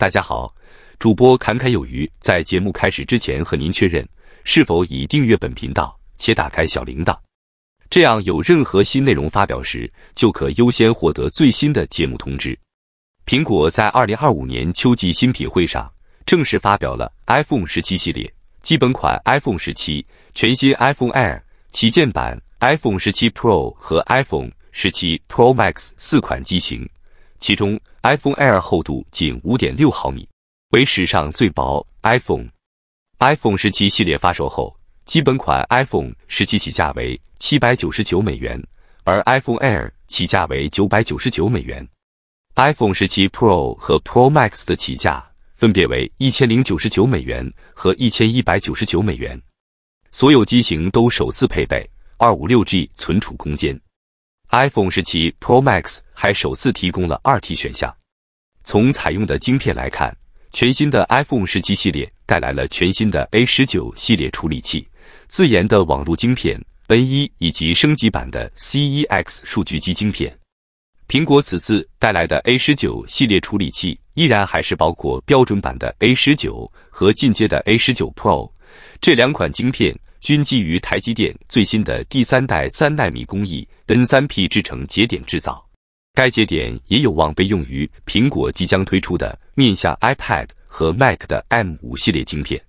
大家好，主播侃侃有余。在节目开始之前，和您确认是否已订阅本频道且打开小铃铛，这样有任何新内容发表时，就可优先获得最新的节目通知。苹果在二零二五年秋季新品会上正式发表了 iPhone 十七系列，基本款 iPhone 十七、全新 iPhone Air、旗舰版 iPhone 十七 Pro 和 iPhone 十七 Pro Max 四款机型。其中，iPhone Air 厚度仅5.6毫米，为史上最薄 iPhone。iPhone 十七系列发售后，基本款 iPhone 十七起价为799美元，而 iPhone Air 起价为999美元。iPhone 十七 Pro 和 Pro Max 的起价分别为1099美元和1199美元。所有机型都首次配备 256G 存储空间。iPhone 17 Pro Max 还首次提供了二 T 选项。从采用的晶片来看，全新的 iPhone 17系列带来了全新的 A19 系列处理器、自研的网络晶片 N1 以及升级版的 c e x 数据机晶片。苹果此次带来的 A19 系列处理器依然还是包括标准版的 A19 和进阶的 A19 Pro 这两款晶片。均基于台积电最新的第三代三纳米工艺 N3P 制程节点制造，该节点也有望被用于苹果即将推出的面向 iPad 和 Mac 的 M5 系列晶片。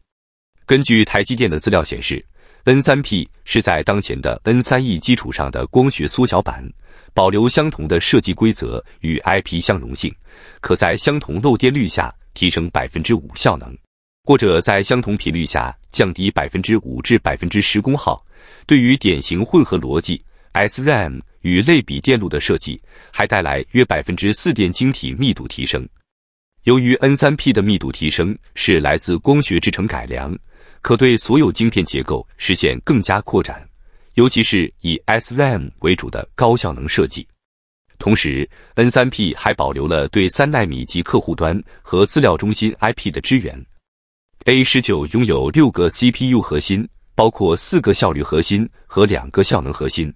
根据台积电的资料显示，N3P 是在当前的 N3E 基础上的光学缩小版，保留相同的设计规则与 IP 相容性，可在相同漏电率下提升百分之五效能。或者在相同频率下降低百分之五至百分之十功耗，对于典型混合逻辑 SRAM 与类比电路的设计，还带来约百分之四电晶体密度提升。由于 N3P 的密度提升是来自光学制程改良，可对所有晶片结构实现更加扩展，尤其是以 SRAM 为主的高效能设计。同时，N3P 还保留了对三纳米级客户端和资料中心 IP 的支援。A 十九拥有六个 CPU 核心，包括四个效率核心和两个效能核心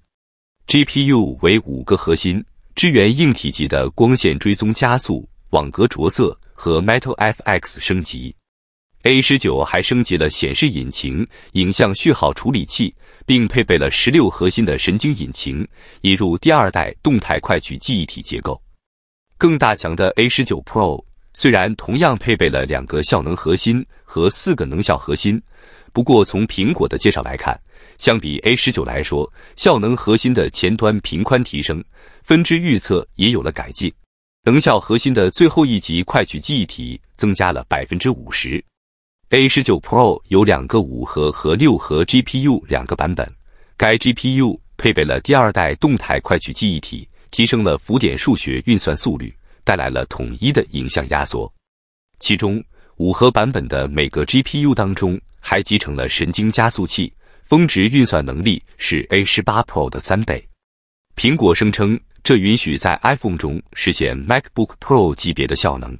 ，GPU 为五个核心，支援硬体级的光线追踪加速、网格着色和 Metal FX 升级。A 十九还升级了显示引擎、影像序号处理器，并配备了十六核心的神经引擎，引入第二代动态快取记忆体结构，更大强的 A 十九 Pro。虽然同样配备了两个效能核心和四个能效核心，不过从苹果的介绍来看，相比 A 十九来说，效能核心的前端频宽提升，分支预测也有了改进。能效核心的最后一级快取记忆体增加了百分之五十。A 十九 Pro 有两个五核和六核 GPU 两个版本，该 GPU 配备了第二代动态快取记忆体，提升了浮点数学运算速率。带来了统一的影像压缩，其中五核版本的每个 GPU 当中还集成了神经加速器，峰值运算能力是 A 十八 Pro 的三倍。苹果声称，这允许在 iPhone 中实现 MacBook Pro 级别的效能。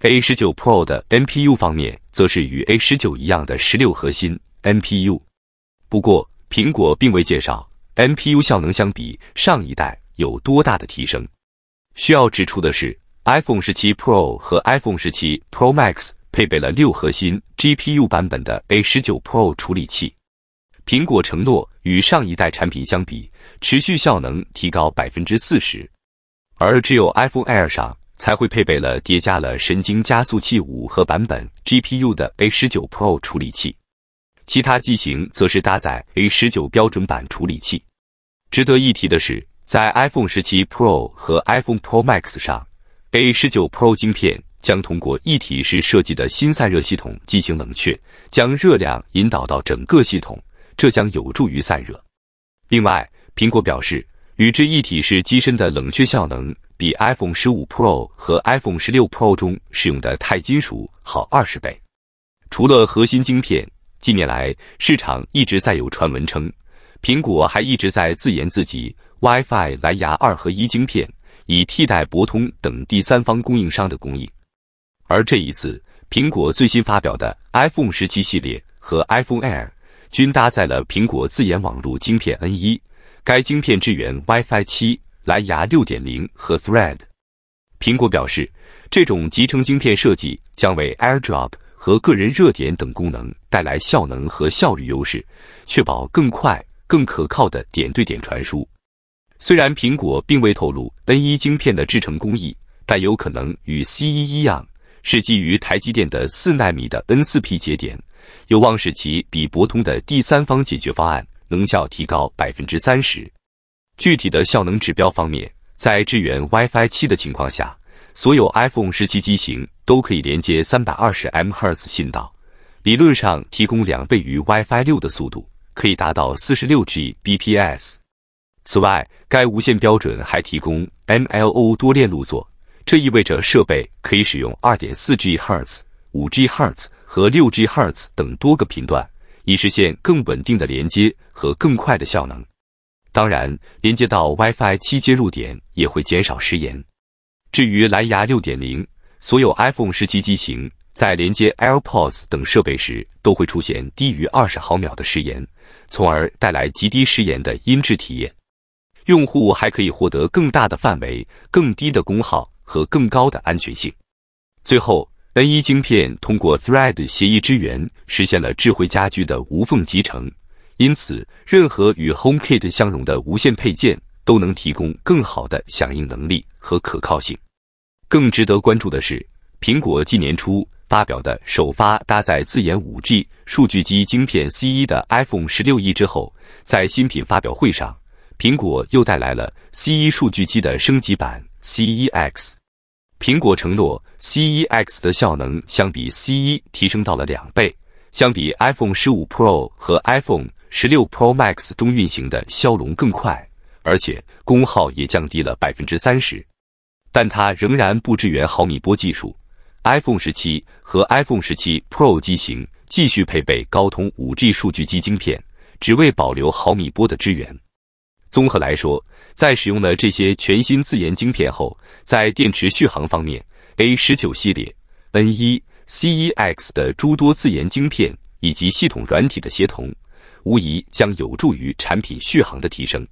A 十九 Pro 的 NPU 方面则是与 A 十九一样的十六核心 NPU，不过苹果并未介绍 NPU 效能相比上一代有多大的提升。需要指出的是，iPhone 17 Pro 和 iPhone 17 Pro Max 配备了六核心 GPU 版本的 A19 Pro 处理器。苹果承诺与上一代产品相比，持续效能提高百分之四十。而只有 iPhone Air 上才会配备了叠加了神经加速器五核版本 GPU 的 A19 Pro 处理器，其他机型则是搭载 A19 标准版处理器。值得一提的是。在 iPhone 17 Pro 和 iPhone Pro Max 上，A19 Pro 芯片将通过一体式设计的新散热系统进行冷却，将热量引导到整个系统，这将有助于散热。另外，苹果表示，与之一体式机身的冷却效能比 iPhone 15 Pro 和 iPhone 16 Pro 中使用的钛金属好二十倍。除了核心晶片，近年来市场一直在有传闻称，苹果还一直在自研自己。WiFi、蓝牙二合一晶片，以替代博通等第三方供应商的供应。而这一次，苹果最新发表的 iPhone 17系列和 iPhone Air 均搭载了苹果自研网络晶片 N1。该晶片支援 WiFi 7、蓝牙6.0和 Thread。苹果表示，这种集成晶片设计将为 AirDrop 和个人热点等功能带来效能和效率优势，确保更快、更可靠的点对点传输。虽然苹果并未透露 N1 晶片的制成工艺，但有可能与 C1 一样，是基于台积电的四纳米的 N4P 节点，有望使其比博通的第三方解决方案能效提高百分之三十。具体的效能指标方面，在支援 WiFi 7的情况下，所有 iPhone 十七机型都可以连接三百二十 MHz 信道，理论上提供两倍于 WiFi 六的速度，可以达到四十六 Gbps。此外，该无线标准还提供 MLO 多链路座，这意味着设备可以使用 2.4G Hz、5G Hz 和 6G Hz 等多个频段，以实现更稳定的连接和更快的效能。当然，连接到 Wi-Fi 7接入点也会减少时延。至于蓝牙6.0，所有 iPhone 十七机型在连接 AirPods 等设备时都会出现低于20毫秒的时延，从而带来极低时延的音质体验。用户还可以获得更大的范围、更低的功耗和更高的安全性。最后，N 1晶片通过 Thread 协议支援，实现了智慧家居的无缝集成。因此，任何与 HomeKit 相容的无线配件都能提供更好的响应能力和可靠性。更值得关注的是，苹果今年初发表的首发搭载自研 5G 数据机晶片 C 一的 iPhone 十六 E 之后，在新品发表会上。苹果又带来了 C1 数据机的升级版 C1X。苹果承诺，C1X 的效能相比 C1 提升到了两倍，相比 iPhone 十五 Pro 和 iPhone 十六 Pro Max 中运行的骁龙更快，而且功耗也降低了百分之三十。但它仍然不支援毫米波技术。iPhone 十七和 iPhone 十七 Pro 机型继续配备高通 5G 数据机晶片，只为保留毫米波的支援。综合来说，在使用了这些全新自研晶片后，在电池续航方面，A 十九系列、N 一、C 一 X 的诸多自研晶片以及系统软体的协同，无疑将有助于产品续航的提升。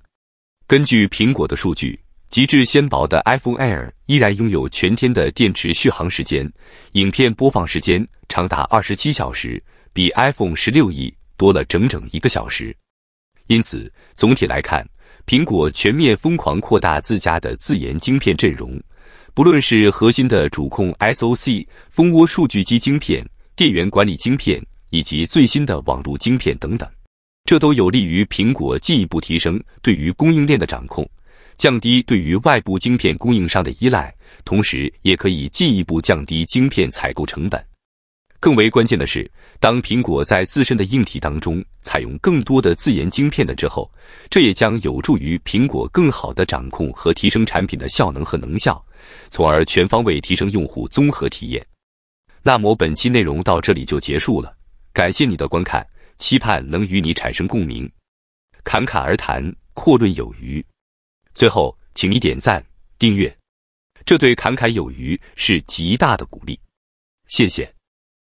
根据苹果的数据，极致纤薄的 iPhone Air 依然拥有全天的电池续航时间，影片播放时间长达二十七小时，比 iPhone 十六 e 多了整整一个小时。因此，总体来看。苹果全面疯狂扩大自家的自研晶片阵容，不论是核心的主控 SOC、蜂窝数据机晶片、电源管理晶片，以及最新的网络晶片等等，这都有利于苹果进一步提升对于供应链的掌控，降低对于外部晶片供应商的依赖，同时也可以进一步降低晶片采购成本。更为关键的是，当苹果在自身的硬体当中采用更多的自研晶片的之后，这也将有助于苹果更好的掌控和提升产品的效能和能效，从而全方位提升用户综合体验。那么本期内容到这里就结束了，感谢你的观看，期盼能与你产生共鸣。侃侃而谈，阔论有余。最后，请你点赞、订阅，这对侃侃有余是极大的鼓励。谢谢。